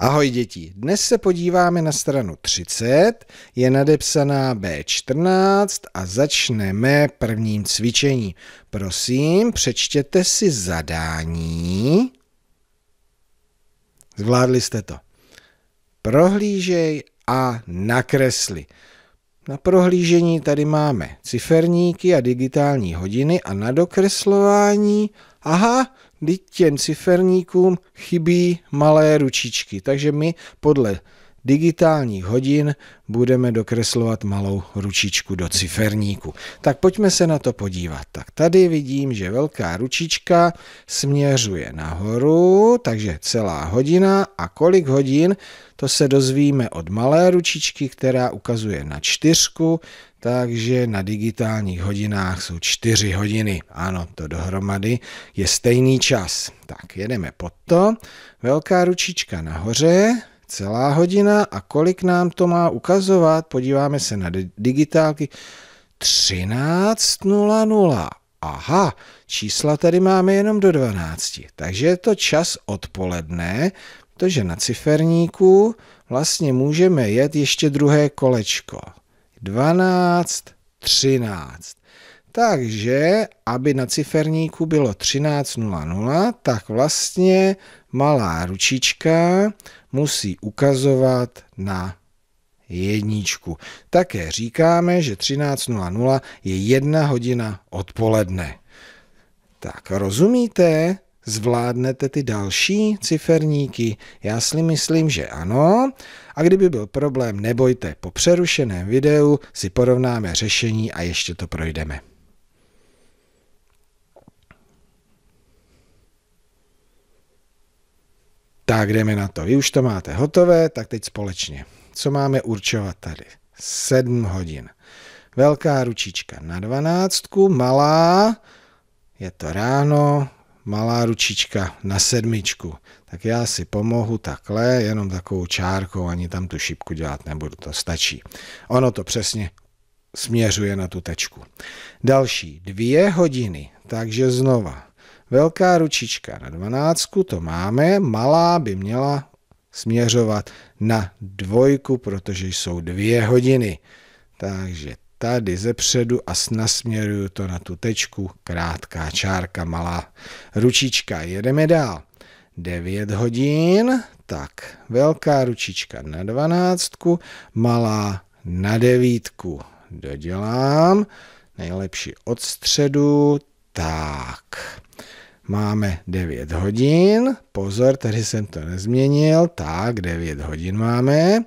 Ahoj děti, dnes se podíváme na stranu 30, je nadepsaná B14 a začneme prvním cvičením. Prosím, přečtěte si zadání. Zvládli jste to. Prohlížej a nakresli. Na prohlížení tady máme ciferníky a digitální hodiny a na dokreslování, aha, teď těm ciferníkům chybí malé ručičky, takže my podle digitálních hodin budeme dokreslovat malou ručičku do ciferníku. Tak pojďme se na to podívat. Tak tady vidím, že velká ručička směřuje nahoru, takže celá hodina a kolik hodin, to se dozvíme od malé ručičky, která ukazuje na čtyřku, takže na digitálních hodinách jsou čtyři hodiny. Ano, to dohromady je stejný čas. Tak jedeme pod to. Velká ručička nahoře, Celá hodina a kolik nám to má ukazovat? Podíváme se na digitálky. 13.00. Aha, čísla tady máme jenom do 12. Takže je to čas odpoledne, protože na ciferníku vlastně můžeme jet ještě druhé kolečko. 12, 13. Takže, aby na ciferníku bylo 13.00, tak vlastně malá ručička musí ukazovat na jedničku. Také říkáme, že 13.00 je jedna hodina odpoledne. Tak rozumíte? Zvládnete ty další ciferníky? Já si myslím, že ano. A kdyby byl problém, nebojte, po přerušeném videu si porovnáme řešení a ještě to projdeme. Tak jdeme na to. Vy už to máte hotové, tak teď společně. Co máme určovat tady? 7 hodin. Velká ručička na 12, malá, je to ráno, malá ručička na sedmičku. Tak já si pomohu takhle, jenom takovou čárkou, ani tam tu šipku dělat nebudu, to stačí. Ono to přesně směřuje na tu tečku. Další dvě hodiny, takže znova Velká ručička na dvanáctku, to máme. Malá by měla směřovat na dvojku, protože jsou dvě hodiny. Takže tady ze předu a nasměruju to na tu tečku, krátká čárka, malá ručička. Jedeme dál. 9 hodin, tak velká ručička na dvanáctku, malá na devítku. Dodělám, nejlepší od středu, tak, máme 9 hodin. Pozor, tady jsem to nezměnil. Tak, 9 hodin máme.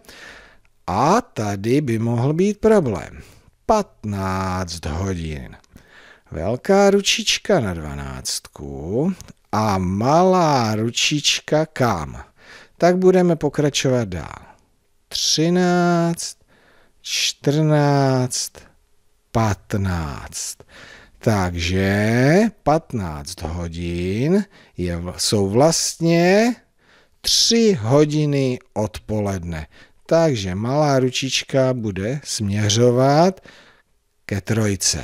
A tady by mohl být problém. 15 hodin. Velká ručička na dvanáctku a malá ručička kam? Tak budeme pokračovat dál. 13, 14, 15. Takže 15 hodin je, jsou vlastně 3 hodiny odpoledne. Takže malá ručička bude směřovat ke trojce.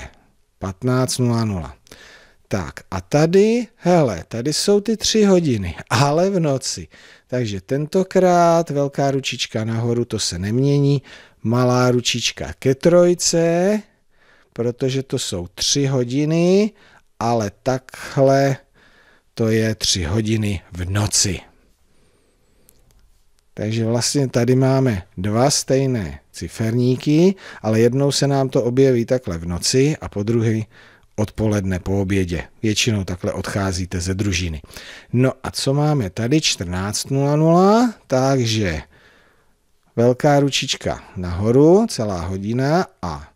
15.00. Tak a tady, hele, tady jsou ty tři hodiny, ale v noci. Takže tentokrát velká ručička nahoru, to se nemění, malá ručička ke trojce, protože to jsou tři hodiny, ale takhle to je tři hodiny v noci. Takže vlastně tady máme dva stejné ciferníky, ale jednou se nám to objeví takhle v noci a po druhý odpoledne po obědě. Většinou takhle odcházíte ze družiny. No a co máme tady? 14.00, takže velká ručička nahoru, celá hodina a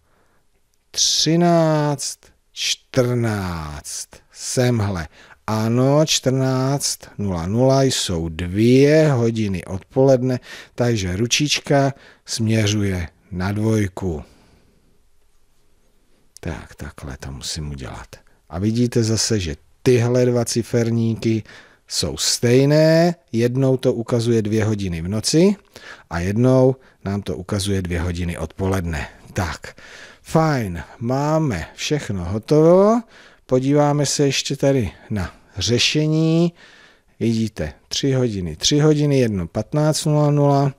13, 14. Semhle. Ano, 14.00 jsou dvě hodiny odpoledne, takže ručička směřuje na dvojku. Tak, takhle to musím udělat. A vidíte zase, že tyhle dva ciferníky jsou stejné, jednou to ukazuje dvě hodiny v noci a jednou nám to ukazuje dvě hodiny odpoledne. Tak, Fajn, máme všechno hotovo. Podíváme se ještě tady na řešení. Vidíte, 3 hodiny, 3 hodiny, jedno 15.00,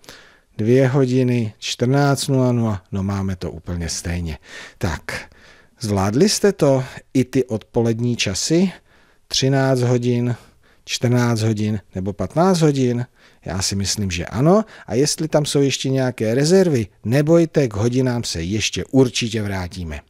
2 hodiny, 14.00, no máme to úplně stejně. Tak, zvládli jste to i ty odpolední časy? 13 hodin, 14 hodin nebo 15 hodin? Já si myslím, že ano. A jestli tam jsou ještě nějaké rezervy, nebojte, k hodinám se ještě určitě vrátíme.